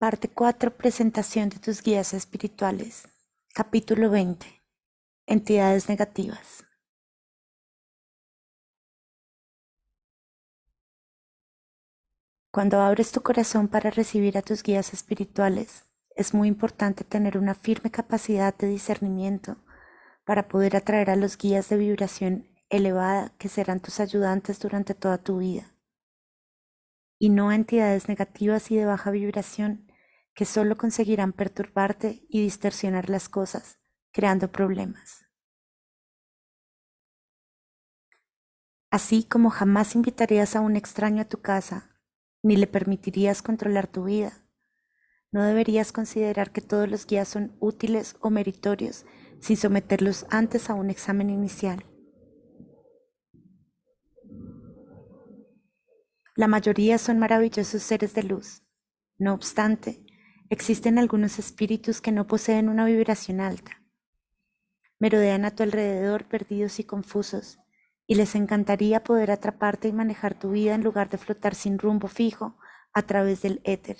Parte 4. Presentación de tus guías espirituales. Capítulo 20. Entidades negativas. Cuando abres tu corazón para recibir a tus guías espirituales, es muy importante tener una firme capacidad de discernimiento para poder atraer a los guías de vibración elevada que serán tus ayudantes durante toda tu vida, y no a entidades negativas y de baja vibración que solo conseguirán perturbarte y distorsionar las cosas, creando problemas. Así como jamás invitarías a un extraño a tu casa, ni le permitirías controlar tu vida, no deberías considerar que todos los guías son útiles o meritorios sin someterlos antes a un examen inicial. La mayoría son maravillosos seres de luz. No obstante, Existen algunos espíritus que no poseen una vibración alta. Merodean a tu alrededor perdidos y confusos, y les encantaría poder atraparte y manejar tu vida en lugar de flotar sin rumbo fijo a través del éter.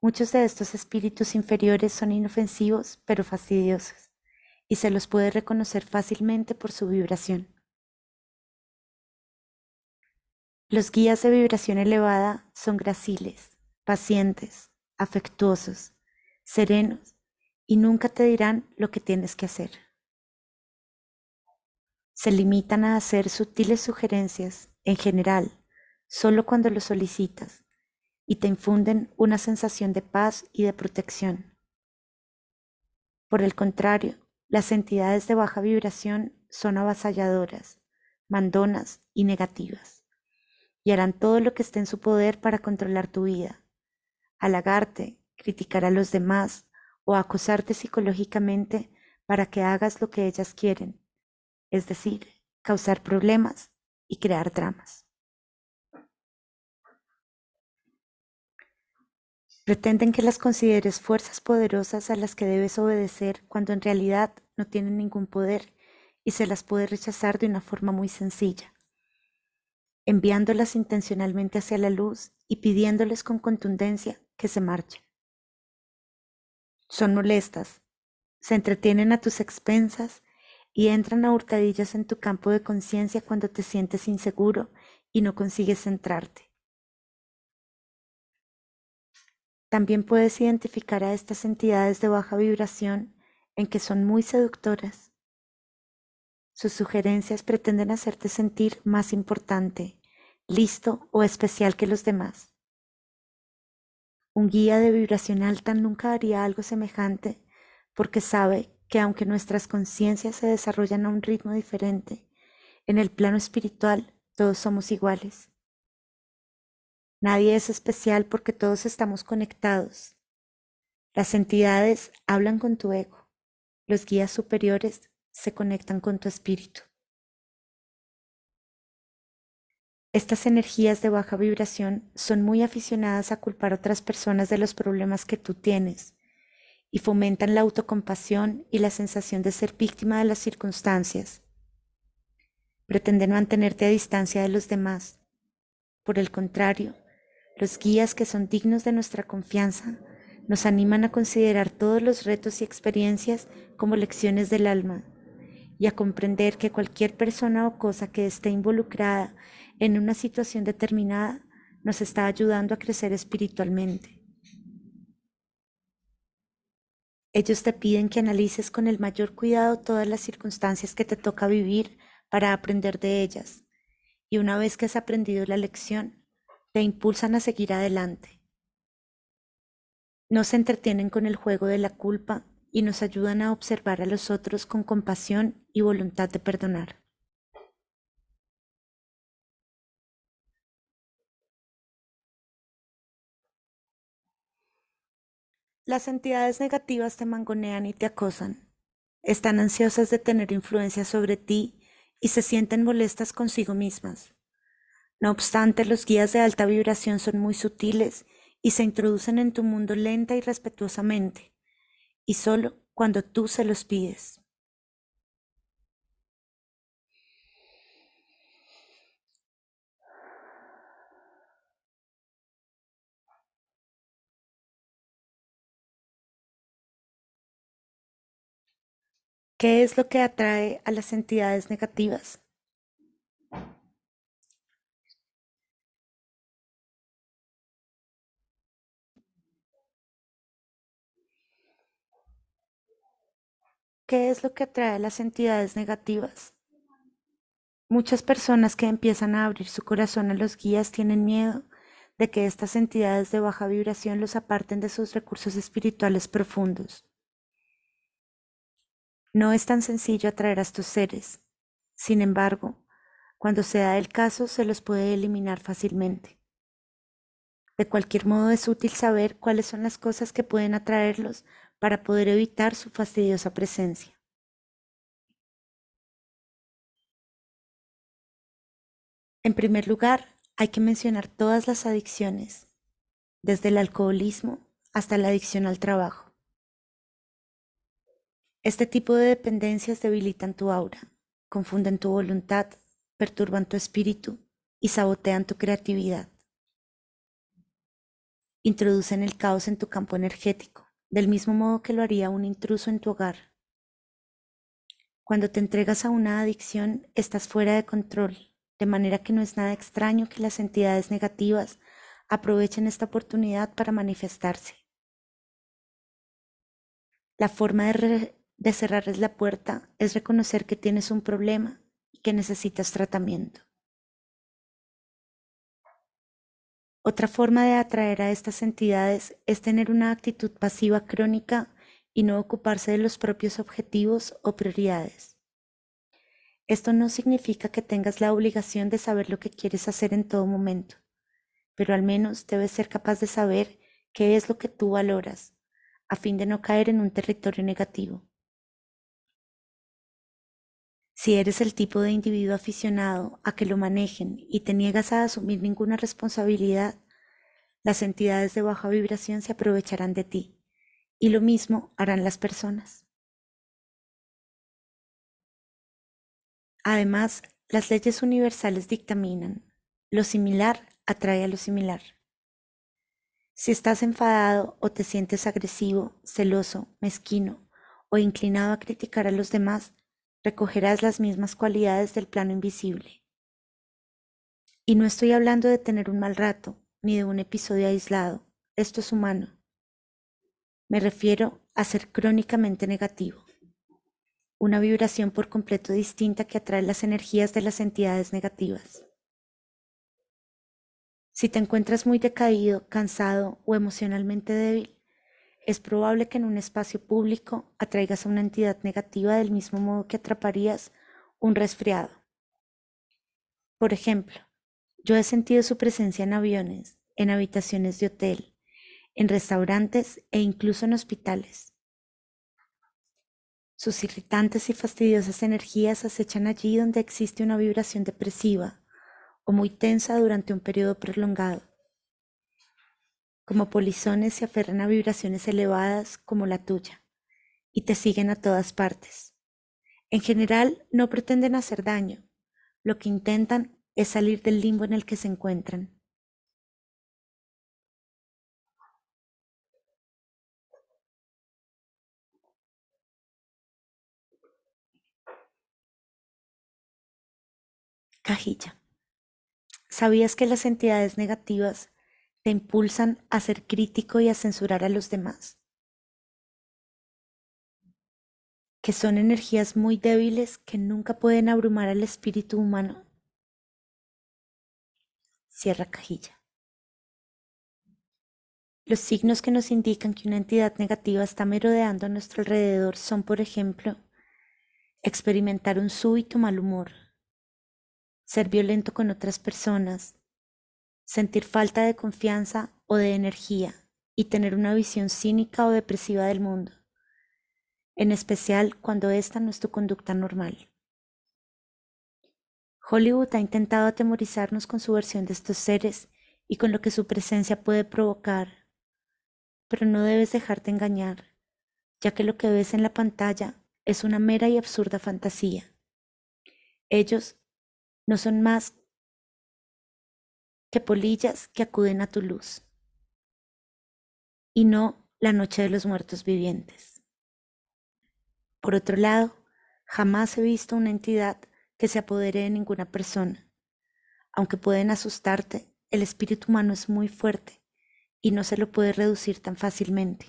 Muchos de estos espíritus inferiores son inofensivos pero fastidiosos, y se los puede reconocer fácilmente por su vibración. Los guías de vibración elevada son graciles, pacientes, afectuosos, serenos y nunca te dirán lo que tienes que hacer. Se limitan a hacer sutiles sugerencias, en general, solo cuando lo solicitas, y te infunden una sensación de paz y de protección. Por el contrario, las entidades de baja vibración son avasalladoras, mandonas y negativas, y harán todo lo que esté en su poder para controlar tu vida, halagarte, criticar a los demás o acosarte psicológicamente para que hagas lo que ellas quieren, es decir, causar problemas y crear dramas. Pretenden que las consideres fuerzas poderosas a las que debes obedecer cuando en realidad no tienen ningún poder y se las puede rechazar de una forma muy sencilla, enviándolas intencionalmente hacia la luz y pidiéndoles con contundencia que se marchan. Son molestas, se entretienen a tus expensas y entran a hurtadillas en tu campo de conciencia cuando te sientes inseguro y no consigues centrarte. También puedes identificar a estas entidades de baja vibración en que son muy seductoras. Sus sugerencias pretenden hacerte sentir más importante, listo o especial que los demás. Un guía de vibración alta nunca haría algo semejante porque sabe que aunque nuestras conciencias se desarrollan a un ritmo diferente, en el plano espiritual todos somos iguales. Nadie es especial porque todos estamos conectados. Las entidades hablan con tu ego. Los guías superiores se conectan con tu espíritu. Estas energías de baja vibración son muy aficionadas a culpar a otras personas de los problemas que tú tienes y fomentan la autocompasión y la sensación de ser víctima de las circunstancias. Pretenden mantenerte a distancia de los demás. Por el contrario, los guías que son dignos de nuestra confianza nos animan a considerar todos los retos y experiencias como lecciones del alma y a comprender que cualquier persona o cosa que esté involucrada en una situación determinada nos está ayudando a crecer espiritualmente. Ellos te piden que analices con el mayor cuidado todas las circunstancias que te toca vivir para aprender de ellas. Y una vez que has aprendido la lección, te impulsan a seguir adelante. No se entretienen con el juego de la culpa y nos ayudan a observar a los otros con compasión y voluntad de perdonar. Las entidades negativas te mangonean y te acosan. Están ansiosas de tener influencia sobre ti y se sienten molestas consigo mismas. No obstante, los guías de alta vibración son muy sutiles y se introducen en tu mundo lenta y respetuosamente, y solo cuando tú se los pides. ¿Qué es lo que atrae a las entidades negativas? ¿Qué es lo que atrae a las entidades negativas? Muchas personas que empiezan a abrir su corazón a los guías tienen miedo de que estas entidades de baja vibración los aparten de sus recursos espirituales profundos. No es tan sencillo atraer a estos seres. Sin embargo, cuando se da el caso, se los puede eliminar fácilmente. De cualquier modo, es útil saber cuáles son las cosas que pueden atraerlos para poder evitar su fastidiosa presencia. En primer lugar, hay que mencionar todas las adicciones, desde el alcoholismo hasta la adicción al trabajo. Este tipo de dependencias debilitan tu aura, confunden tu voluntad, perturban tu espíritu y sabotean tu creatividad. Introducen el caos en tu campo energético, del mismo modo que lo haría un intruso en tu hogar. Cuando te entregas a una adicción, estás fuera de control, de manera que no es nada extraño que las entidades negativas aprovechen esta oportunidad para manifestarse. La forma de, de cerrarles la puerta es reconocer que tienes un problema y que necesitas tratamiento. Otra forma de atraer a estas entidades es tener una actitud pasiva crónica y no ocuparse de los propios objetivos o prioridades. Esto no significa que tengas la obligación de saber lo que quieres hacer en todo momento, pero al menos debes ser capaz de saber qué es lo que tú valoras, a fin de no caer en un territorio negativo. Si eres el tipo de individuo aficionado a que lo manejen y te niegas a asumir ninguna responsabilidad, las entidades de baja vibración se aprovecharán de ti y lo mismo harán las personas. Además, las leyes universales dictaminan, lo similar atrae a lo similar. Si estás enfadado o te sientes agresivo, celoso, mezquino o inclinado a criticar a los demás, recogerás las mismas cualidades del plano invisible. Y no estoy hablando de tener un mal rato, ni de un episodio aislado, esto es humano. Me refiero a ser crónicamente negativo, una vibración por completo distinta que atrae las energías de las entidades negativas. Si te encuentras muy decaído, cansado o emocionalmente débil, es probable que en un espacio público atraigas a una entidad negativa del mismo modo que atraparías un resfriado. Por ejemplo, yo he sentido su presencia en aviones, en habitaciones de hotel, en restaurantes e incluso en hospitales. Sus irritantes y fastidiosas energías acechan allí donde existe una vibración depresiva o muy tensa durante un periodo prolongado como polizones se aferran a vibraciones elevadas como la tuya y te siguen a todas partes. En general no pretenden hacer daño, lo que intentan es salir del limbo en el que se encuentran. Cajilla. ¿Sabías que las entidades negativas te impulsan a ser crítico y a censurar a los demás, que son energías muy débiles que nunca pueden abrumar al espíritu humano. Cierra cajilla. Los signos que nos indican que una entidad negativa está merodeando a nuestro alrededor son, por ejemplo, experimentar un súbito mal humor, ser violento con otras personas, sentir falta de confianza o de energía y tener una visión cínica o depresiva del mundo, en especial cuando esta no es tu conducta normal. Hollywood ha intentado atemorizarnos con su versión de estos seres y con lo que su presencia puede provocar, pero no debes dejarte engañar, ya que lo que ves en la pantalla es una mera y absurda fantasía. Ellos no son más que polillas que acuden a tu luz, y no la noche de los muertos vivientes. Por otro lado, jamás he visto una entidad que se apodere de ninguna persona. Aunque pueden asustarte, el espíritu humano es muy fuerte y no se lo puede reducir tan fácilmente.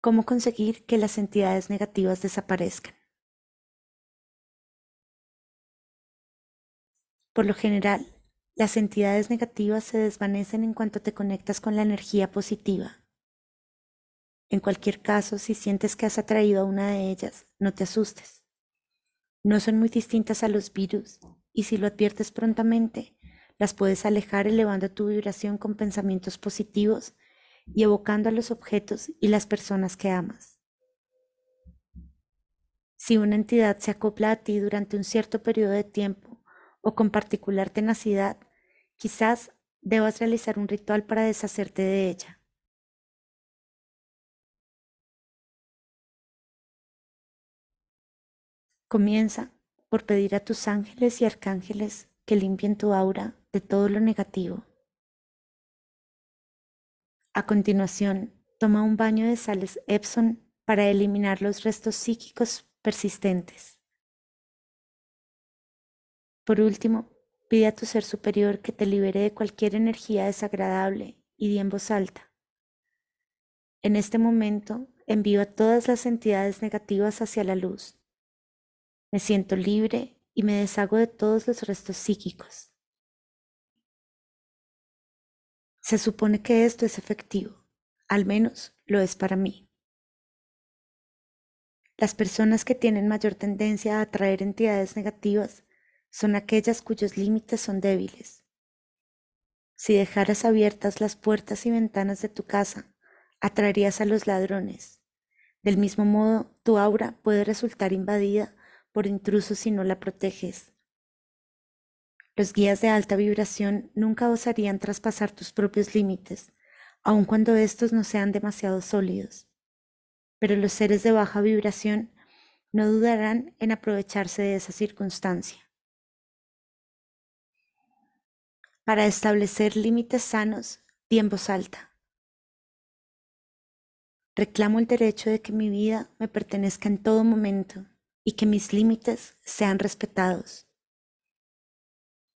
¿Cómo conseguir que las entidades negativas desaparezcan? Por lo general, las entidades negativas se desvanecen en cuanto te conectas con la energía positiva. En cualquier caso, si sientes que has atraído a una de ellas, no te asustes. No son muy distintas a los virus y si lo adviertes prontamente, las puedes alejar elevando tu vibración con pensamientos positivos y evocando a los objetos y las personas que amas. Si una entidad se acopla a ti durante un cierto periodo de tiempo, o con particular tenacidad, quizás debas realizar un ritual para deshacerte de ella. Comienza por pedir a tus ángeles y arcángeles que limpien tu aura de todo lo negativo. A continuación, toma un baño de sales Epson para eliminar los restos psíquicos persistentes. Por último, pide a tu ser superior que te libere de cualquier energía desagradable y di en voz alta. En este momento envío a todas las entidades negativas hacia la luz. Me siento libre y me deshago de todos los restos psíquicos. Se supone que esto es efectivo, al menos lo es para mí. Las personas que tienen mayor tendencia a atraer entidades negativas son aquellas cuyos límites son débiles. Si dejaras abiertas las puertas y ventanas de tu casa, atraerías a los ladrones. Del mismo modo, tu aura puede resultar invadida por intrusos si no la proteges. Los guías de alta vibración nunca osarían traspasar tus propios límites, aun cuando estos no sean demasiado sólidos. Pero los seres de baja vibración no dudarán en aprovecharse de esa circunstancia. para establecer límites sanos, en voz alta. Reclamo el derecho de que mi vida me pertenezca en todo momento y que mis límites sean respetados.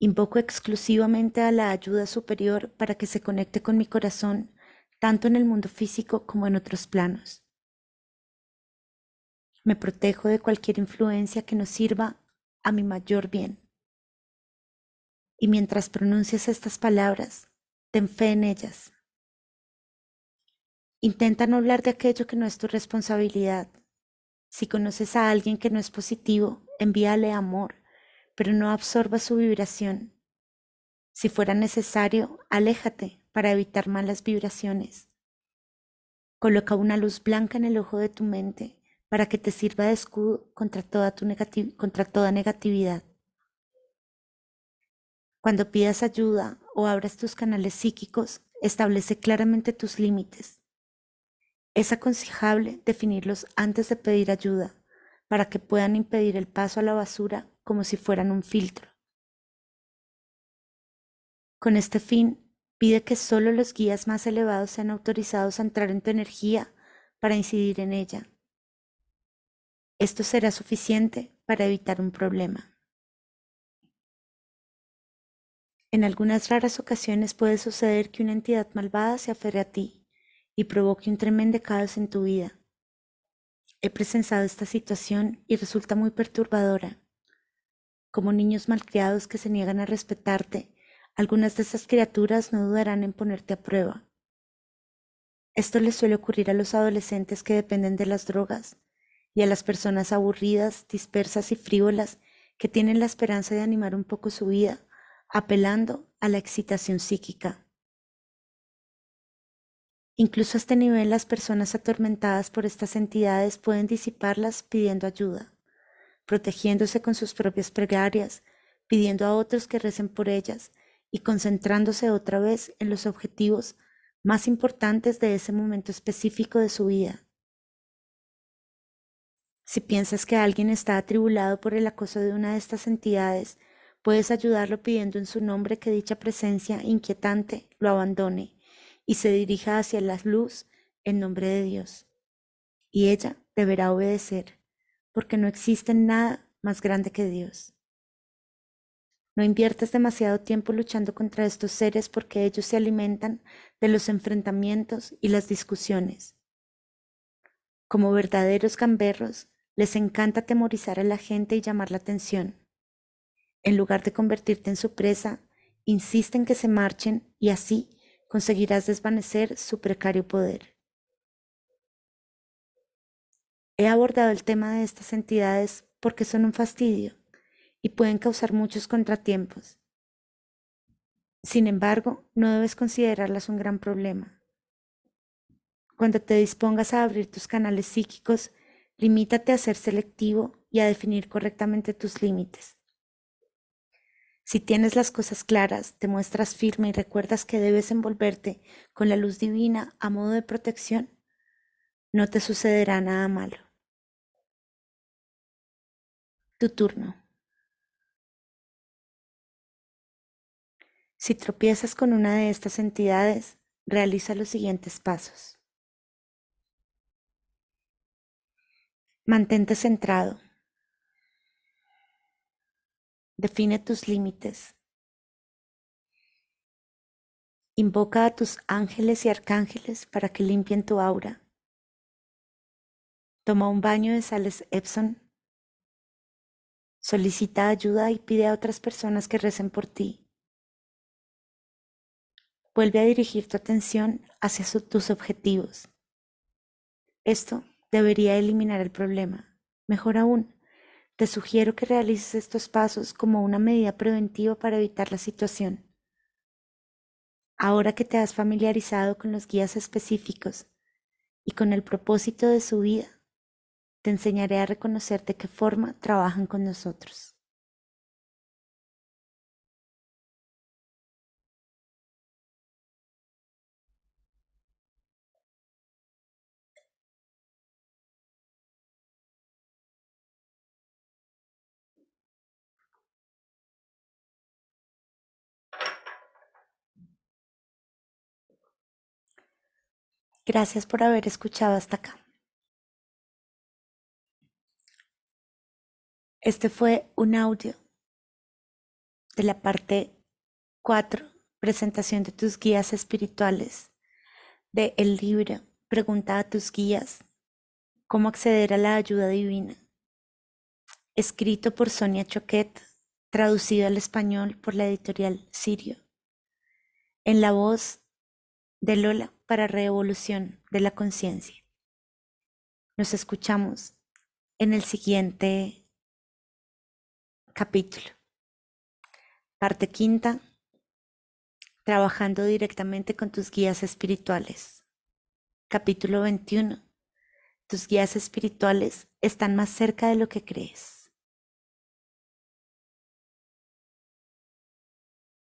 Invoco exclusivamente a la ayuda superior para que se conecte con mi corazón, tanto en el mundo físico como en otros planos. Me protejo de cualquier influencia que no sirva a mi mayor bien y mientras pronuncias estas palabras, ten fe en ellas. Intenta no hablar de aquello que no es tu responsabilidad. Si conoces a alguien que no es positivo, envíale amor, pero no absorba su vibración. Si fuera necesario, aléjate para evitar malas vibraciones. Coloca una luz blanca en el ojo de tu mente para que te sirva de escudo contra toda, tu contra toda negatividad. Cuando pidas ayuda o abras tus canales psíquicos, establece claramente tus límites. Es aconsejable definirlos antes de pedir ayuda para que puedan impedir el paso a la basura como si fueran un filtro. Con este fin, pide que solo los guías más elevados sean autorizados a entrar en tu energía para incidir en ella. Esto será suficiente para evitar un problema. En algunas raras ocasiones puede suceder que una entidad malvada se aferre a ti y provoque un tremendo caos en tu vida. He presenciado esta situación y resulta muy perturbadora. Como niños malcriados que se niegan a respetarte, algunas de esas criaturas no dudarán en ponerte a prueba. Esto les suele ocurrir a los adolescentes que dependen de las drogas y a las personas aburridas, dispersas y frívolas que tienen la esperanza de animar un poco su vida apelando a la excitación psíquica. Incluso a este nivel las personas atormentadas por estas entidades pueden disiparlas pidiendo ayuda, protegiéndose con sus propias plegarias, pidiendo a otros que recen por ellas y concentrándose otra vez en los objetivos más importantes de ese momento específico de su vida. Si piensas que alguien está atribulado por el acoso de una de estas entidades, Puedes ayudarlo pidiendo en su nombre que dicha presencia inquietante lo abandone y se dirija hacia la luz en nombre de Dios. Y ella deberá obedecer, porque no existe nada más grande que Dios. No inviertas demasiado tiempo luchando contra estos seres porque ellos se alimentan de los enfrentamientos y las discusiones. Como verdaderos gamberros, les encanta atemorizar a la gente y llamar la atención. En lugar de convertirte en su presa, insiste en que se marchen y así conseguirás desvanecer su precario poder. He abordado el tema de estas entidades porque son un fastidio y pueden causar muchos contratiempos. Sin embargo, no debes considerarlas un gran problema. Cuando te dispongas a abrir tus canales psíquicos, limítate a ser selectivo y a definir correctamente tus límites. Si tienes las cosas claras, te muestras firme y recuerdas que debes envolverte con la luz divina a modo de protección, no te sucederá nada malo. Tu turno. Si tropiezas con una de estas entidades, realiza los siguientes pasos. Mantente centrado. Define tus límites. Invoca a tus ángeles y arcángeles para que limpien tu aura. Toma un baño de sales Epson. Solicita ayuda y pide a otras personas que recen por ti. Vuelve a dirigir tu atención hacia tus objetivos. Esto debería eliminar el problema. Mejor aún, te sugiero que realices estos pasos como una medida preventiva para evitar la situación. Ahora que te has familiarizado con los guías específicos y con el propósito de su vida, te enseñaré a reconocer de qué forma trabajan con nosotros. Gracias por haber escuchado hasta acá. Este fue un audio de la parte 4, presentación de tus guías espirituales, de el libro Pregunta a tus guías, cómo acceder a la ayuda divina, escrito por Sonia Choquet, traducido al español por la editorial Sirio, en la voz de Lola para revolución de la conciencia. Nos escuchamos en el siguiente capítulo. Parte quinta, trabajando directamente con tus guías espirituales. Capítulo 21. Tus guías espirituales están más cerca de lo que crees.